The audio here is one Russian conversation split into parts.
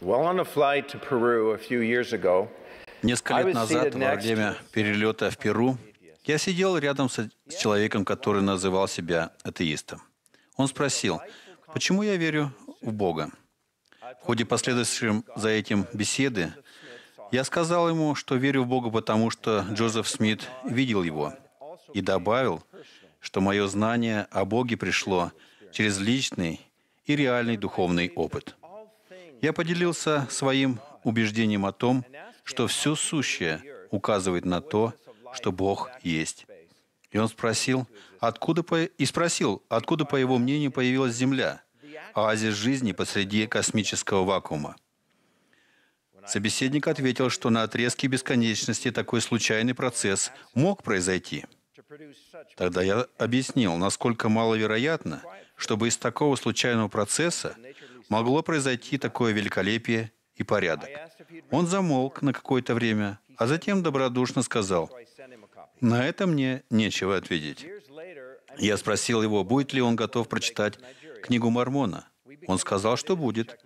Несколько лет назад, во время перелета в Перу, я сидел рядом с человеком, который называл себя атеистом. Он спросил, почему я верю в Бога. В ходе последующей за этим беседы я сказал ему, что верю в Бога, потому что Джозеф Смит видел его, и добавил, что мое знание о Боге пришло через личный и реальный духовный опыт. Я поделился своим убеждением о том, что все сущее указывает на то, что Бог есть. И он спросил, откуда по... и спросил, откуда, по его мнению, появилась Земля, оазис а жизни посреди космического вакуума. Собеседник ответил, что на отрезке бесконечности такой случайный процесс мог произойти. Тогда я объяснил, насколько маловероятно, чтобы из такого случайного процесса могло произойти такое великолепие и порядок. Он замолк на какое-то время, а затем добродушно сказал, «На это мне нечего ответить». Я спросил его, будет ли он готов прочитать книгу Мормона. Он сказал, что будет,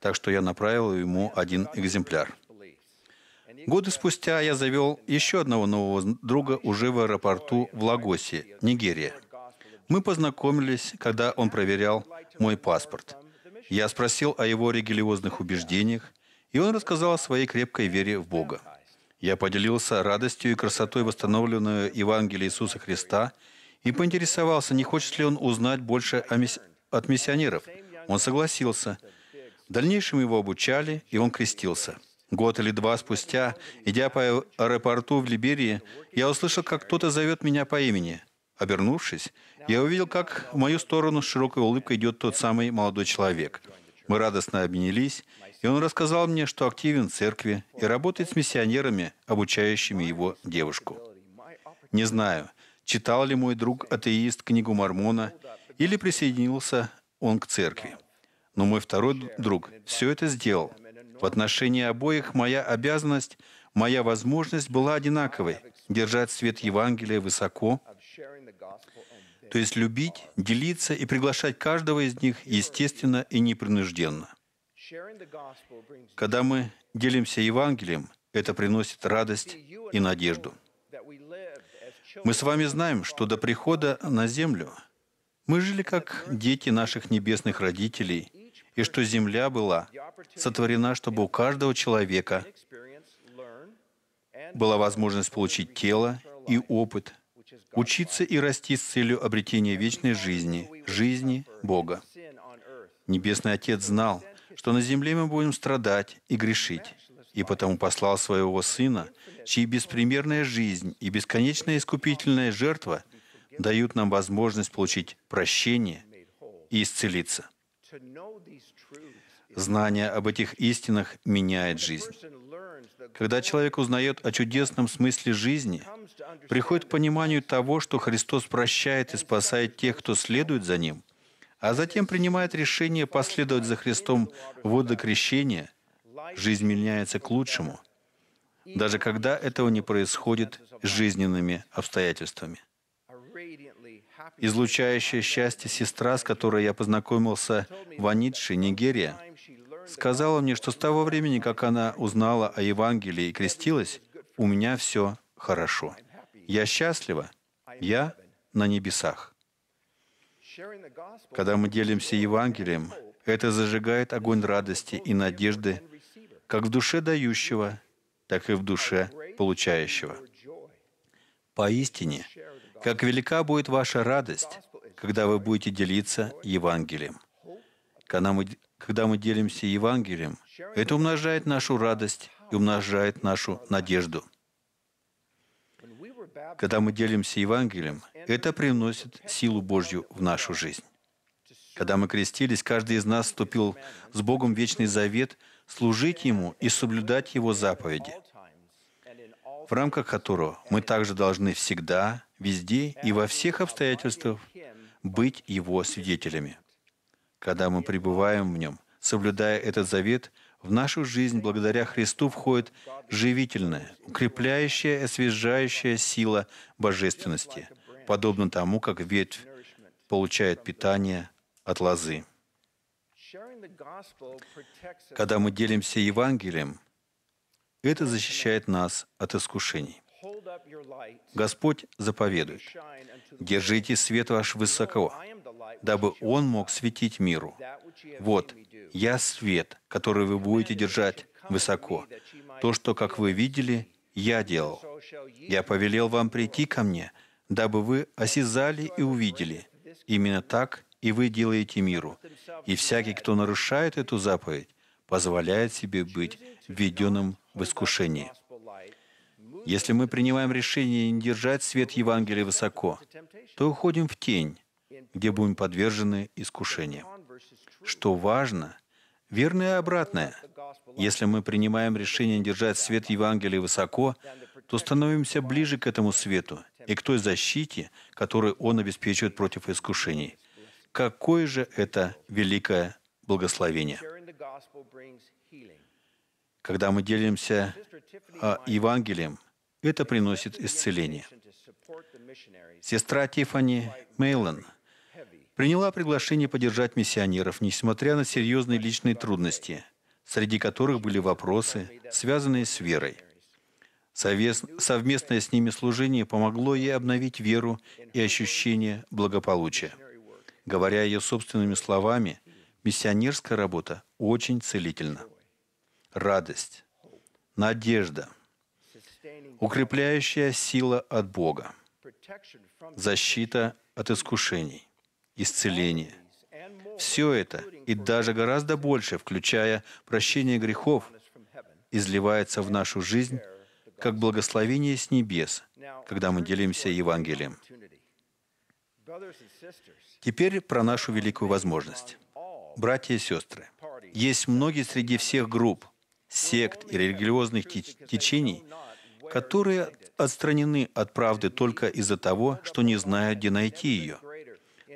так что я направил ему один экземпляр. Годы спустя я завел еще одного нового друга уже в аэропорту в Лагосе, Нигерия. Мы познакомились, когда он проверял мой паспорт – я спросил о его религиозных убеждениях, и он рассказал о своей крепкой вере в Бога. Я поделился радостью и красотой восстановленную Евангелие Иисуса Христа и поинтересовался, не хочет ли он узнать больше мисс... от миссионеров. Он согласился. В дальнейшем его обучали, и он крестился. Год или два спустя, идя по аэропорту в Либерии, я услышал, как кто-то зовет меня по имени. Обернувшись, я увидел, как в мою сторону с широкой улыбкой идет тот самый молодой человек. Мы радостно обнялись, и он рассказал мне, что активен в церкви и работает с миссионерами, обучающими его девушку. Не знаю, читал ли мой друг-атеист книгу Мормона или присоединился он к церкви. Но мой второй друг все это сделал. В отношении обоих моя обязанность, моя возможность была одинаковой – держать свет Евангелия высоко, то есть любить, делиться и приглашать каждого из них естественно и непринужденно. Когда мы делимся Евангелием, это приносит радость и надежду. Мы с вами знаем, что до прихода на землю мы жили как дети наших небесных родителей, и что земля была сотворена, чтобы у каждого человека была возможность получить тело и опыт – учиться и расти с целью обретения вечной жизни, жизни Бога. Небесный Отец знал, что на земле мы будем страдать и грешить, и потому послал своего Сына, чьи беспримерная жизнь и бесконечная искупительная жертва дают нам возможность получить прощение и исцелиться. Знание об этих истинах меняет жизнь. Когда человек узнает о чудесном смысле жизни, приходит к пониманию того, что Христос прощает и спасает тех, кто следует за Ним, а затем принимает решение последовать за Христом в водокрещение, жизнь меняется к лучшему, даже когда этого не происходит с жизненными обстоятельствами. Излучающая счастье сестра, с которой я познакомился в Анитше, Нигерия – сказала мне, что с того времени, как она узнала о Евангелии и крестилась, у меня все хорошо. Я счастлива. Я на небесах. Когда мы делимся Евангелием, это зажигает огонь радости и надежды как в душе дающего, так и в душе получающего. Поистине, как велика будет ваша радость, когда вы будете делиться Евангелием. Когда мы когда мы делимся Евангелием, это умножает нашу радость и умножает нашу надежду. Когда мы делимся Евангелием, это приносит силу Божью в нашу жизнь. Когда мы крестились, каждый из нас вступил с Богом в вечный завет служить Ему и соблюдать Его заповеди, в рамках которого мы также должны всегда, везде и во всех обстоятельствах быть Его свидетелями когда мы пребываем в нем. Соблюдая этот завет, в нашу жизнь благодаря Христу входит живительная, укрепляющая, освежающая сила божественности, подобно тому, как ветвь получает питание от лозы. Когда мы делимся Евангелием, это защищает нас от искушений. Господь заповедует, «Держите свет ваш высоко, дабы он мог светить миру. Вот, я свет, который вы будете держать высоко. То, что, как вы видели, я делал. Я повелел вам прийти ко мне, дабы вы осязали и увидели. Именно так и вы делаете миру. И всякий, кто нарушает эту заповедь, позволяет себе быть введенным в искушение». Если мы принимаем решение не держать свет Евангелия высоко, то уходим в тень, где будем подвержены искушениям. Что важно, верное и обратное. Если мы принимаем решение держать свет Евангелия высоко, то становимся ближе к этому свету и к той защите, которую он обеспечивает против искушений. Какое же это великое благословение! Когда мы делимся а, Евангелием – это приносит исцеление. Сестра Тифани Мейлен приняла приглашение поддержать миссионеров, несмотря на серьезные личные трудности, среди которых были вопросы, связанные с верой. Совместное с ними служение помогло ей обновить веру и ощущение благополучия. Говоря ее собственными словами, миссионерская работа очень целительна. Радость, надежда – укрепляющая сила от Бога, защита от искушений, исцеление. Все это и даже гораздо больше, включая прощение грехов, изливается в нашу жизнь как благословение с небес, когда мы делимся Евангелием. Теперь про нашу великую возможность. Братья и сестры, есть многие среди всех групп, сект и религиозных течений, которые отстранены от правды только из-за того, что не знают, где найти ее.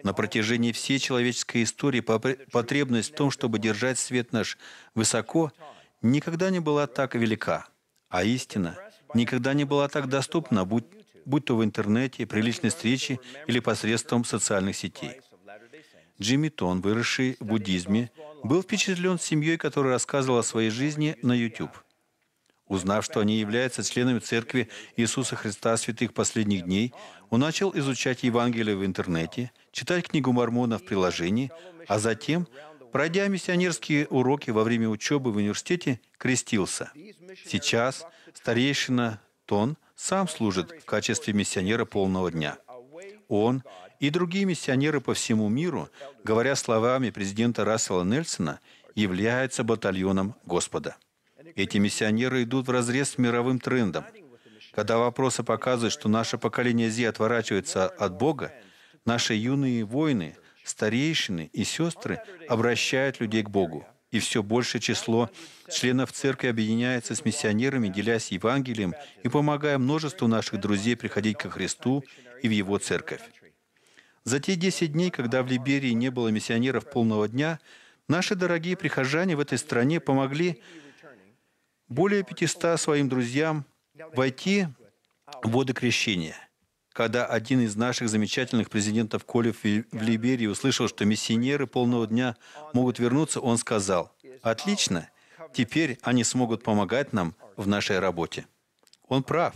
На протяжении всей человеческой истории потребность в том, чтобы держать свет наш высоко, никогда не была так велика, а истина никогда не была так доступна, будь, будь то в интернете, при личной встрече или посредством социальных сетей. Джимми Тон, выросший в буддизме, был впечатлен семьей, которая рассказывала о своей жизни на YouTube. Узнав, что они являются членами Церкви Иисуса Христа Святых Последних Дней, он начал изучать Евангелие в интернете, читать книгу Мормона в приложении, а затем, пройдя миссионерские уроки во время учебы в университете, крестился. Сейчас старейшина Тон сам служит в качестве миссионера полного дня. Он и другие миссионеры по всему миру, говоря словами президента Рассела Нельсона, являются батальоном Господа. Эти миссионеры идут в разрез с мировым трендом. Когда вопросы показывают, что наше поколение Зи отворачивается от Бога, наши юные воины, старейшины и сестры обращают людей к Богу. И все большее число членов церкви объединяется с миссионерами, делясь Евангелием и помогая множеству наших друзей приходить ко Христу и в Его церковь. За те 10 дней, когда в Либерии не было миссионеров полного дня, наши дорогие прихожане в этой стране помогли более 500 своим друзьям войти в воды крещения. Когда один из наших замечательных президентов Колев в Либерии услышал, что миссионеры полного дня могут вернуться, он сказал, «Отлично, теперь они смогут помогать нам в нашей работе». Он прав.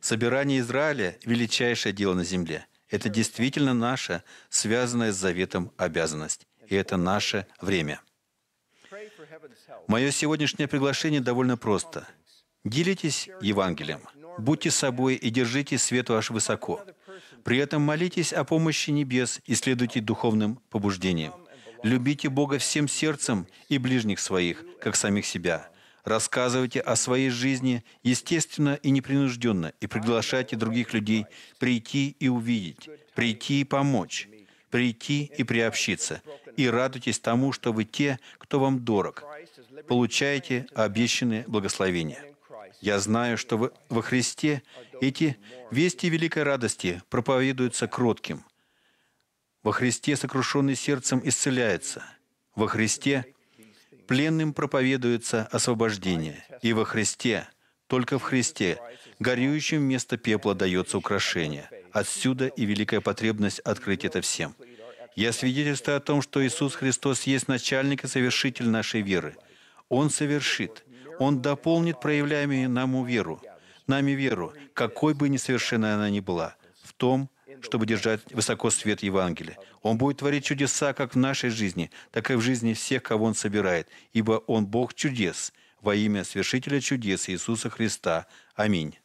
Собирание Израиля – величайшее дело на земле. Это действительно наша, связанная с заветом обязанность. И это наше время – Мое сегодняшнее приглашение довольно просто. Делитесь Евангелием, будьте собой и держите свет ваш высоко. При этом молитесь о помощи небес и следуйте духовным побуждениям. Любите Бога всем сердцем и ближних своих, как самих себя. Рассказывайте о своей жизни естественно и непринужденно и приглашайте других людей прийти и увидеть, прийти и помочь прийти и приобщиться, и радуйтесь тому, что вы те, кто вам дорог, получаете обещанные благословения. Я знаю, что вы, во Христе эти вести великой радости проповедуются кротким. Во Христе сокрушенный сердцем исцеляется. Во Христе пленным проповедуется освобождение. И во Христе, только в Христе, горюющим вместо пепла дается украшение – Отсюда и великая потребность открыть это всем. Я свидетельствую о том, что Иисус Христос есть начальник и совершитель нашей веры. Он совершит, Он дополнит проявляемую нам веру, нами веру, какой бы несовершенной она ни была, в том, чтобы держать высоко свет Евангелия. Он будет творить чудеса как в нашей жизни, так и в жизни всех, кого Он собирает, ибо Он Бог чудес, во имя Свершителя чудес Иисуса Христа. Аминь.